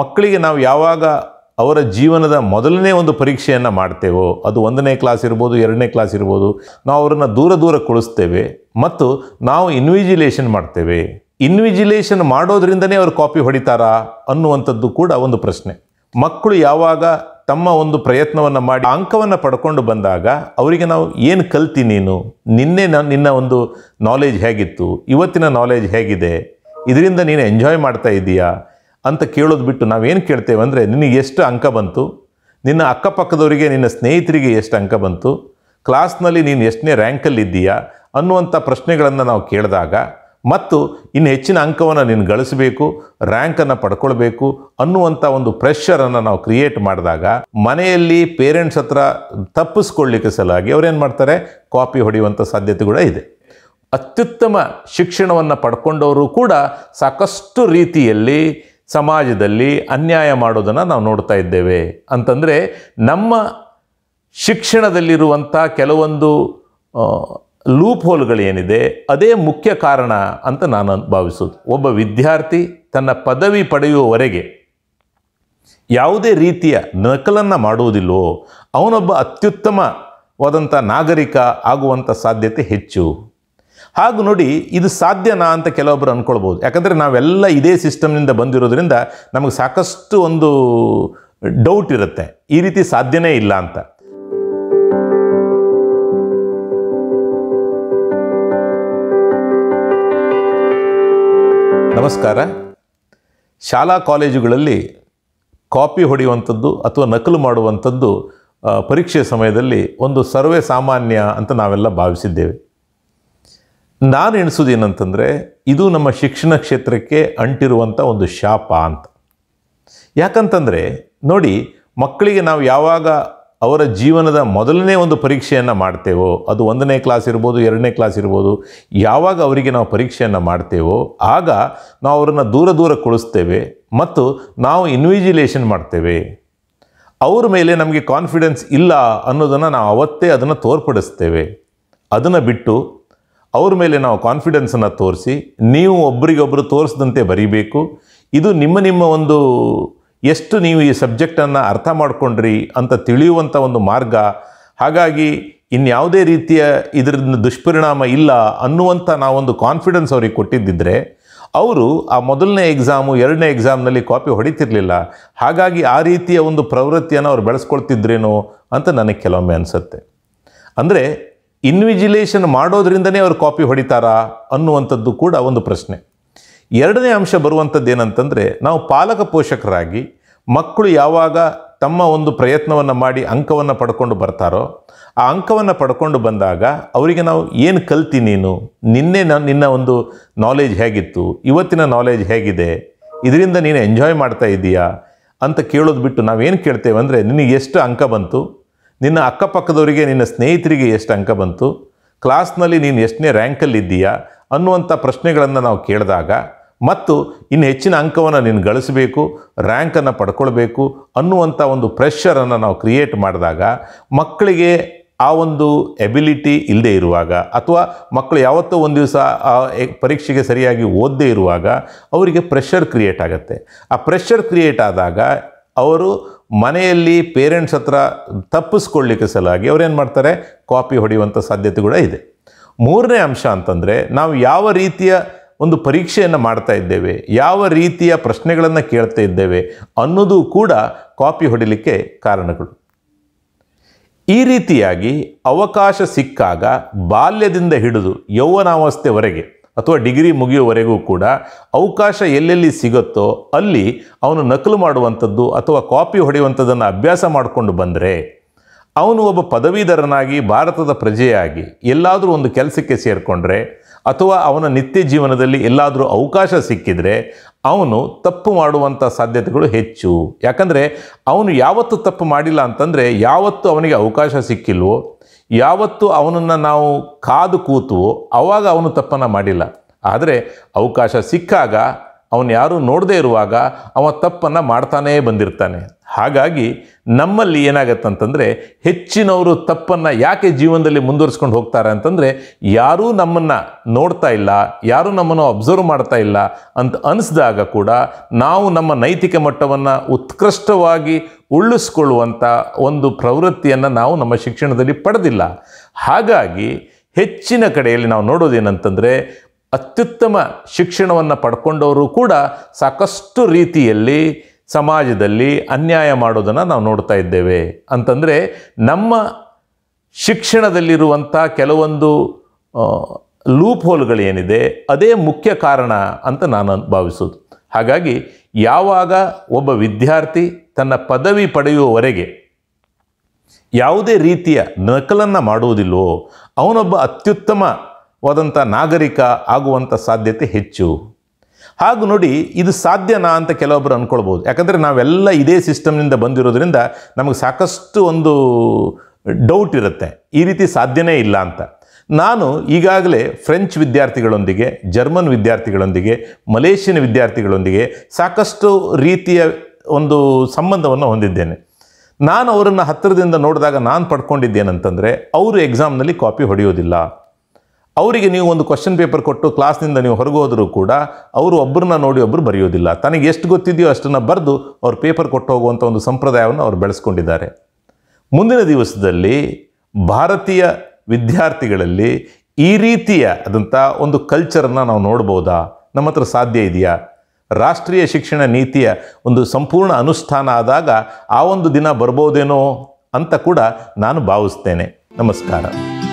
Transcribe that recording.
ಮಕ್ಕಳಿಗೆ ನಾವು ಯಾವಾಗ ಅವರ ಜೀವನದ ಮೊದಲನೇ ಒಂದು ಪರೀಕ್ಷೆಯನ್ನು ಮಾಡ್ತೇವೋ ಅದು ಒಂದನೇ ಕ್ಲಾಸ್ ಇರ್ಬೋದು ಎರಡನೇ ಕ್ಲಾಸ್ ಇರ್ಬೋದು ನಾವು ಅವರನ್ನು ದೂರ ದೂರ ಕೊಳಿಸ್ತೇವೆ ಮತ್ತು ನಾವು ಇನ್ವಿಜಿಲೇಷನ್ ಮಾಡ್ತೇವೆ ಇನ್ವಿಜಿಲೇಷನ್ ಮಾಡೋದ್ರಿಂದನೇ ಅವರು ಕಾಪಿ ಹೊಡಿತಾರಾ ಅನ್ನುವಂಥದ್ದು ಕೂಡ ಒಂದು ಪ್ರಶ್ನೆ ಮಕ್ಕಳು ಯಾವಾಗ ತಮ್ಮ ಒಂದು ಪ್ರಯತ್ನವನ್ನು ಮಾಡಿ ಅಂಕವನ್ನು ಪಡ್ಕೊಂಡು ಬಂದಾಗ ಅವರಿಗೆ ನಾವು ಏನು ಕಲ್ತಿ ನೀನು ನಿನ್ನೆ ನ ನಿನ್ನ ಒಂದು ನಾಲೆಜ್ ಹೇಗಿತ್ತು ಇವತ್ತಿನ ನಾಲೆಜ್ ಹೇಗಿದೆ ಇದರಿಂದ ನೀನು ಎಂಜಾಯ್ ಮಾಡ್ತಾ ಇದ್ದೀಯಾ ಅಂತ ಕೇಳೋದು ಬಿಟ್ಟು ನಾವೇನು ಕೇಳ್ತೇವೆ ಅಂದರೆ ನಿನಗೆ ಎಷ್ಟು ಅಂಕ ಬಂತು ನಿನ್ನ ಅಕ್ಕಪಕ್ಕದವರಿಗೆ ನಿನ್ನ ಸ್ನೇಹಿತರಿಗೆ ಎಷ್ಟು ಅಂಕ ಬಂತು ಕ್ಲಾಸ್ನಲ್ಲಿ ನೀನು ಎಷ್ಟನೇ ರ್ಯಾಂಕಲ್ಲಿದ್ದೀಯಾ ಅನ್ನುವಂಥ ಪ್ರಶ್ನೆಗಳನ್ನು ನಾವು ಕೇಳಿದಾಗ ಮತ್ತು ಇನ್ನು ಹೆಚ್ಚಿನ ಅಂಕವನ್ನು ನೀನು ಗಳಿಸಬೇಕು ರ್ಯಾಂಕನ್ನು ಪಡ್ಕೊಳ್ಬೇಕು ಅನ್ನುವಂಥ ಒಂದು ಪ್ರೆಷರನ್ನು ನಾವು ಕ್ರಿಯೇಟ್ ಮಾಡಿದಾಗ ಮನೆಯಲ್ಲಿ ಪೇರೆಂಟ್ಸ್ ಹತ್ರ ತಪ್ಪಿಸ್ಕೊಳ್ಳಿಕ್ಕೆ ಸಲುವಾಗಿ ಅವರೇನು ಮಾಡ್ತಾರೆ ಕಾಪಿ ಹೊಡೆಯುವಂಥ ಸಾಧ್ಯತೆ ಕೂಡ ಇದೆ ಅತ್ಯುತ್ತಮ ಶಿಕ್ಷಣವನ್ನು ಪಡ್ಕೊಂಡವರು ಕೂಡ ಸಾಕಷ್ಟು ರೀತಿಯಲ್ಲಿ ಸಮಾಜದಲ್ಲಿ ಅನ್ಯಾಯ ಮಾಡೋದನ್ನು ನಾವು ನೋಡ್ತಾ ಇದ್ದೇವೆ ಅಂತಂದರೆ ನಮ್ಮ ಶಿಕ್ಷಣದಲ್ಲಿರುವಂಥ ಕೆಲವೊಂದು ಲೂಪ್ ಹೋಲ್ಗಳೇನಿದೆ ಅದೇ ಮುಖ್ಯ ಕಾರಣ ಅಂತ ನಾನು ಭಾವಿಸೋದು ಒಬ್ಬ ವಿದ್ಯಾರ್ಥಿ ತನ್ನ ಪದವಿ ಪಡೆಯುವವರೆಗೆ ಯಾವುದೇ ರೀತಿಯ ನಕಲನ್ನು ಮಾಡುವುದಿಲ್ಲವೋ ಅವನೊಬ್ಬ ಅತ್ಯುತ್ತಮವಾದಂಥ ನಾಗರಿಕ ಆಗುವಂಥ ಸಾಧ್ಯತೆ ಹೆಚ್ಚು ಹಾಗೂ ನೋಡಿ ಇದು ಸಾಧ್ಯನಾ ಅಂತ ಕೆಲವೊಬ್ಬರು ಅಂದ್ಕೊಳ್ಬೋದು ಯಾಕಂದರೆ ನಾವೆಲ್ಲ ಇದೇ ಸಿಸ್ಟಮ್ನಿಂದ ಬಂದಿರೋದ್ರಿಂದ ನಮಗೆ ಸಾಕಷ್ಟು ಒಂದು ಡೌಟ್ ಇರುತ್ತೆ ಈ ರೀತಿ ಸಾಧ್ಯನೇ ಇಲ್ಲ ಅಂತ ನಮಸ್ಕಾರ ಶಾಲಾ ಕಾಲೇಜುಗಳಲ್ಲಿ ಕಾಪಿ ಹೊಡೆಯುವಂಥದ್ದು ಅಥವಾ ನಕಲು ಮಾಡುವಂಥದ್ದು ಪರೀಕ್ಷೆ ಸಮಯದಲ್ಲಿ ಒಂದು ಸರ್ವೇ ಸಾಮಾನ್ಯ ಅಂತ ನಾವೆಲ್ಲ ಭಾವಿಸಿದ್ದೇವೆ ನಾನು ಎಣಿಸೋದೇನಂತಂದರೆ ಇದು ನಮ್ಮ ಶಿಕ್ಷಣ ಕ್ಷೇತ್ರಕ್ಕೆ ಅಂಟಿರುವಂಥ ಒಂದು ಶಾಪ ಅಂತ ಯಾಕಂತಂದರೆ ನೋಡಿ ಮಕ್ಕಳಿಗೆ ನಾವು ಯಾವಾಗ ಅವರ ಜೀವನದ ಮೊದಲನೇ ಒಂದು ಪರೀಕ್ಷೆಯನ್ನು ಮಾಡ್ತೇವೋ ಅದು ಒಂದನೇ ಕ್ಲಾಸ್ ಇರ್ಬೋದು ಎರಡನೇ ಕ್ಲಾಸ್ ಇರ್ಬೋದು ಯಾವಾಗ ಅವರಿಗೆ ನಾವು ಪರೀಕ್ಷೆಯನ್ನು ಮಾಡ್ತೇವೋ ಆಗ ನಾವು ಅವರನ್ನು ದೂರ ದೂರ ಕೊಳಿಸ್ತೇವೆ ಮತ್ತು ನಾವು ಇನ್ವಿಜಿಲೇಷನ್ ಮಾಡ್ತೇವೆ ಅವ್ರ ಮೇಲೆ ನಮಗೆ ಕಾನ್ಫಿಡೆನ್ಸ್ ಇಲ್ಲ ಅನ್ನೋದನ್ನು ನಾವು ಅವತ್ತೇ ಅದನ್ನು ತೋರ್ಪಡಿಸ್ತೇವೆ ಅದನ್ನು ಬಿಟ್ಟು ಅವ್ರ ಮೇಲೆ ನಾವು ಕಾನ್ಫಿಡೆನ್ಸನ್ನು ತೋರಿಸಿ ನೀವು ಒಬ್ಬರಿಗೊಬ್ಬರು ತೋರಿಸಿದಂತೆ ಬರೀಬೇಕು ಇದು ನಿಮ್ಮ ನಿಮ್ಮ ಒಂದು ಎಷ್ಟು ನೀವು ಈ ಸಬ್ಜೆಕ್ಟನ್ನು ಅರ್ಥ ಮಾಡಿಕೊಂಡ್ರಿ ಅಂತ ತಿಳಿಯುವಂಥ ಒಂದು ಮಾರ್ಗ ಹಾಗಾಗಿ ಇನ್ಯಾವುದೇ ರೀತಿಯ ಇದರಿಂದ ದುಷ್ಪರಿಣಾಮ ಇಲ್ಲ ಅನ್ನುವಂಥ ನಾವೊಂದು ಕಾನ್ಫಿಡೆನ್ಸ್ ಅವ್ರಿಗೆ ಕೊಟ್ಟಿದ್ದಿದ್ರೆ ಅವರು ಆ ಮೊದಲನೇ ಎಕ್ಸಾಮು ಎರಡನೇ ಎಕ್ಸಾಮ್ನಲ್ಲಿ ಕಾಪಿ ಹೊಡಿತಿರಲಿಲ್ಲ ಹಾಗಾಗಿ ಆ ರೀತಿಯ ಒಂದು ಪ್ರವೃತ್ತಿಯನ್ನು ಅವ್ರು ಬೆಳೆಸ್ಕೊಳ್ತಿದ್ರೇನೋ ಅಂತ ನನಗೆ ಕೆಲವೊಮ್ಮೆ ಅನಿಸುತ್ತೆ ಅಂದರೆ ಇನ್ವಿಜಿಲೇಷನ್ ಮಾಡೋದ್ರಿಂದನೇ ಅವರು ಕಾಪಿ ಹೊಡಿತಾರಾ ಅನ್ನುವಂಥದ್ದು ಕೂಡ ಒಂದು ಪ್ರಶ್ನೆ ಎರಡನೇ ಅಂಶ ಬರುವಂಥದ್ದು ಏನಂತಂದರೆ ನಾವು ಪಾಲಕ ಪೋಷಕರಾಗಿ ಮಕ್ಕಳು ಯಾವಾಗ ತಮ್ಮ ಒಂದು ಪ್ರಯತ್ನವನ್ನು ಮಾಡಿ ಅಂಕವನ್ನು ಪಡ್ಕೊಂಡು ಬರ್ತಾರೋ ಆ ಅಂಕವನ್ನು ಪಡ್ಕೊಂಡು ಬಂದಾಗ ಅವರಿಗೆ ನಾವು ಏನು ಕಲ್ತಿ ನೀನು ನಿನ್ನೆ ನಾನು ನಿನ್ನ ಒಂದು ನಾಲೆಜ್ ಹೇಗಿತ್ತು ಇವತ್ತಿನ ನಾಲೆಜ್ ಹೇಗಿದೆ ಇದರಿಂದ ನೀನು ಎಂಜಾಯ್ ಮಾಡ್ತಾ ಇದ್ದೀಯಾ ಅಂತ ಕೇಳೋದು ಬಿಟ್ಟು ನಾವೇನು ಕೇಳ್ತೇವೆ ಅಂದರೆ ನಿನಗೆ ಎಷ್ಟು ಅಂಕ ಬಂತು ನಿನ್ನ ಅಕ್ಕಪಕ್ಕದವರಿಗೆ ನಿನ್ನ ಸ್ನೇಹಿತರಿಗೆ ಎಷ್ಟು ಅಂಕ ಬಂತು ಕ್ಲಾಸ್ನಲ್ಲಿ ನೀನು ಎಷ್ಟನೇ ರ್ಯಾಂಕಲ್ಲಿದ್ದೀಯಾ ಅನ್ನುವಂಥ ಪ್ರಶ್ನೆಗಳನ್ನು ನಾವು ಕೇಳಿದಾಗ ಮತ್ತು ಇನ್ನು ಹೆಚ್ಚಿನ ಅಂಕವನ್ನು ನೀನು ಗಳಿಸಬೇಕು ರ್ಯಾಂಕನ್ನು ಪಡ್ಕೊಳ್ಬೇಕು ಅನ್ನುವಂಥ ಒಂದು ಪ್ರೆಷರನ್ನು ನಾವು ಕ್ರಿಯೇಟ್ ಮಾಡಿದಾಗ ಮಕ್ಕಳಿಗೆ ಆ ಒಂದು ಎಬಿಲಿಟಿ ಇಲ್ಲದೆ ಇರುವಾಗ ಅಥವಾ ಮಕ್ಕಳು ಯಾವತ್ತೋ ಒಂದು ದಿವಸ ಆ ಪರೀಕ್ಷೆಗೆ ಸರಿಯಾಗಿ ಓದದೇ ಇರುವಾಗ ಅವರಿಗೆ ಪ್ರೆಷರ್ ಕ್ರಿಯೇಟ್ ಆಗುತ್ತೆ ಆ ಪ್ರೆಷರ್ ಕ್ರಿಯೇಟ್ ಆದಾಗ ಅವರು ಮನೆಯಲ್ಲಿ ಪೇರೆಂಟ್ಸ್ ಹತ್ರ ತಪ್ಪಿಸ್ಕೊಳ್ಳಿಕ್ಕೆ ಸಲಾಗಿ ಅವರೇನು ಮಾಡ್ತಾರೆ ಕಾಪಿ ಹೊಡೆಯುವಂಥ ಸಾಧ್ಯತೆ ಕೂಡ ಇದೆ ಮೂರನೇ ಅಂಶ ಅಂತಂದರೆ ನಾವು ಯಾವ ರೀತಿಯ ಒಂದು ಪರೀಕ್ಷೆಯನ್ನು ಮಾಡ್ತಾ ಇದ್ದೇವೆ ಯಾವ ರೀತಿಯ ಪ್ರಶ್ನೆಗಳನ್ನು ಕೇಳ್ತಾ ಇದ್ದೇವೆ ಅನ್ನೋದು ಕೂಡ ಕಾಪಿ ಹೊಡಿಲಿಕ್ಕೆ ಕಾರಣಗಳು ಈ ರೀತಿಯಾಗಿ ಅವಕಾಶ ಸಿಕ್ಕಾಗ ಬಾಲ್ಯದಿಂದ ಹಿಡಿದು ಯೌವನಾವಸ್ಥೆವರೆಗೆ ಅಥವಾ ಡಿಗ್ರಿ ಮುಗಿಯುವವರೆಗೂ ಕೂಡ ಅವಕಾಶ ಎಲ್ಲೆಲ್ಲಿ ಸಿಗುತ್ತೋ ಅಲ್ಲಿ ಅವನು ನಕಲು ಮಾಡುವಂಥದ್ದು ಅಥವಾ ಕಾಪಿ ಹೊಡೆಯುವಂಥದ್ದನ್ನು ಅಭ್ಯಾಸ ಮಾಡಿಕೊಂಡು ಬಂದರೆ ಅವನು ಒಬ್ಬ ಪದವೀಧರನಾಗಿ ಭಾರತದ ಪ್ರಜೆಯಾಗಿ ಎಲ್ಲಾದರೂ ಒಂದು ಕೆಲಸಕ್ಕೆ ಸೇರಿಕೊಂಡ್ರೆ ಅಥವಾ ಅವನ ನಿತ್ಯ ಜೀವನದಲ್ಲಿ ಎಲ್ಲಾದರೂ ಅವಕಾಶ ಸಿಕ್ಕಿದರೆ ಅವನು ತಪ್ಪು ಮಾಡುವಂಥ ಸಾಧ್ಯತೆಗಳು ಹೆಚ್ಚು ಯಾಕಂದರೆ ಅವನು ಯಾವತ್ತು ತಪ್ಪು ಮಾಡಿಲ್ಲ ಅಂತಂದರೆ ಯಾವತ್ತು ಅವನಿಗೆ ಅವಕಾಶ ಸಿಕ್ಕಿಲ್ವೋ ಯಾವತ್ತು ಅವನನ್ನು ನಾವು ಕಾದು ಕೂತುವೋ ಅವಾಗ ಅವನು ತಪ್ಪನ್ನು ಮಾಡಿಲ್ಲ ಆದರೆ ಅವಕಾಶ ಸಿಕ್ಕಾಗ ಅವನು ಯಾರು ನೋಡದೇ ಇರುವಾಗ ಅವ ತಪ್ಪನ್ನು ಮಾಡ್ತಾನೇ ಬಂದಿರ್ತಾನೆ ಹಾಗಾಗಿ ನಮ್ಮಲ್ಲಿ ಏನಾಗತ್ತಂತಂದರೆ ಹೆಚ್ಚಿನವರು ತಪ್ಪನ್ನು ಯಾಕೆ ಜೀವನದಲ್ಲಿ ಮುಂದುವರಿಸ್ಕೊಂಡು ಹೋಗ್ತಾರೆ ಅಂತಂದರೆ ಯಾರೂ ನಮ್ಮನ್ನು ನೋಡ್ತಾ ಇಲ್ಲ ಯಾರೂ ನಮ್ಮನ್ನು ಅಬ್ಸರ್ವ್ ಮಾಡ್ತಾ ಇಲ್ಲ ಅಂತ ಅನಿಸಿದಾಗ ಕೂಡ ನಾವು ನಮ್ಮ ನೈತಿಕ ಮಟ್ಟವನ್ನು ಉತ್ಕೃಷ್ಟವಾಗಿ ಉಳ್ಳಿಸ್ಕೊಳ್ಳುವಂಥ ಒಂದು ಪ್ರವೃತ್ತಿಯನ್ನು ನಾವು ನಮ್ಮ ಶಿಕ್ಷಣದಲ್ಲಿ ಪಡೆದಿಲ್ಲ ಹಾಗಾಗಿ ಹೆಚ್ಚಿನ ಕಡೆಯಲ್ಲಿ ನಾವು ನೋಡೋದೇನಂತಂದರೆ ಅತ್ಯುತ್ತಮ ಶಿಕ್ಷಣವನ್ನು ಪಡ್ಕೊಂಡವರು ಕೂಡ ಸಾಕಷ್ಟು ರೀತಿಯಲ್ಲಿ ಸಮಾಜದಲ್ಲಿ ಅನ್ಯಾಯ ಮಾಡೋದನ್ನು ನಾವು ನೋಡ್ತಾ ಇದ್ದೇವೆ ಅಂತಂದರೆ ನಮ್ಮ ಶಿಕ್ಷಣದಲ್ಲಿರುವಂಥ ಕೆಲವೊಂದು ಲೂಪ್ ಹೋಲ್ಗಳೇನಿದೆ ಅದೇ ಮುಖ್ಯ ಕಾರಣ ಅಂತ ನಾನು ಭಾವಿಸೋದು ಹಾಗಾಗಿ ಯಾವಾಗ ಒಬ್ಬ ವಿದ್ಯಾರ್ಥಿ ತನ್ನ ಪದವಿ ಪಡೆಯುವವರೆಗೆ ಯಾವುದೇ ರೀತಿಯ ನಕಲನ್ನು ಮಾಡುವುದಿಲ್ಲವೋ ಅವನೊಬ್ಬ ಅತ್ಯುತ್ತಮ ವಾದಂಥ ನಾಗರಿಕ ಆಗುವಂಥ ಸಾಧ್ಯತೆ ಹೆಚ್ಚು ಹಾಗೂ ನೋಡಿ ಇದು ಸಾಧ್ಯನಾ ಅಂತ ಕೆಲವೊಬ್ಬರು ಅಂದ್ಕೊಳ್ಬೋದು ಯಾಕಂದರೆ ನಾವೆಲ್ಲ ಇದೇ ಸಿಸ್ಟಮ್ನಿಂದ ಬಂದಿರೋದ್ರಿಂದ ನಮಗೆ ಸಾಕಷ್ಟು ಒಂದು ಡೌಟ್ ಇರುತ್ತೆ ಈ ರೀತಿ ಸಾಧ್ಯನೇ ಇಲ್ಲ ಅಂತ ನಾನು ಈಗಾಗಲೇ ಫ್ರೆಂಚ್ ವಿದ್ಯಾರ್ಥಿಗಳೊಂದಿಗೆ ಜರ್ಮನ್ ವಿದ್ಯಾರ್ಥಿಗಳೊಂದಿಗೆ ಮಲೇಷಿಯನ್ ವಿದ್ಯಾರ್ಥಿಗಳೊಂದಿಗೆ ಸಾಕಷ್ಟು ರೀತಿಯ ಒಂದು ಸಂಬಂಧವನ್ನು ಹೊಂದಿದ್ದೇನೆ ನಾನು ಅವರನ್ನು ಹತ್ತಿರದಿಂದ ನೋಡಿದಾಗ ನಾನು ಪಡ್ಕೊಂಡಿದ್ದೇನಂತಂದರೆ ಅವರು ಎಕ್ಸಾಮ್ನಲ್ಲಿ ಕಾಪಿ ಹೊಡೆಯೋದಿಲ್ಲ ಅವರಿಗೆ ನೀವು ಒಂದು ಕ್ವಶನ್ ಪೇಪರ್ ಕೊಟ್ಟು ಕ್ಲಾಸ್ನಿಂದ ನೀವು ಹೋದರೂ ಕೂಡ ಅವರು ಒಬ್ಬರನ್ನ ನೋಡಿ ಒಬ್ಬರು ಬರೆಯೋದಿಲ್ಲ ತನಗೆ ಎಷ್ಟು ಗೊತ್ತಿದೆಯೋ ಅಷ್ಟನ್ನು ಬರೆದು ಅವ್ರು ಪೇಪರ್ ಕೊಟ್ಟು ಹೋಗುವಂಥ ಒಂದು ಸಂಪ್ರದಾಯವನ್ನು ಅವರು ಬೆಳೆಸ್ಕೊಂಡಿದ್ದಾರೆ ಮುಂದಿನ ದಿವಸದಲ್ಲಿ ಭಾರತೀಯ ವಿದ್ಯಾರ್ಥಿಗಳಲ್ಲಿ ಈ ರೀತಿಯ ಆದಂಥ ಒಂದು ಕಲ್ಚರನ್ನು ನಾವು ನೋಡ್ಬೋದಾ ನಮ್ಮ ಹತ್ರ ಸಾಧ್ಯ ಇದೆಯಾ ರಾಷ್ಟ್ರೀಯ ಶಿಕ್ಷಣ ನೀತಿಯ ಒಂದು ಸಂಪೂರ್ಣ ಅನುಷ್ಠಾನ ಆದಾಗ ಆ ಒಂದು ದಿನ ಬರ್ಬೋದೇನೋ ಅಂತ ಕೂಡ ನಾನು ಭಾವಿಸ್ತೇನೆ ನಮಸ್ಕಾರ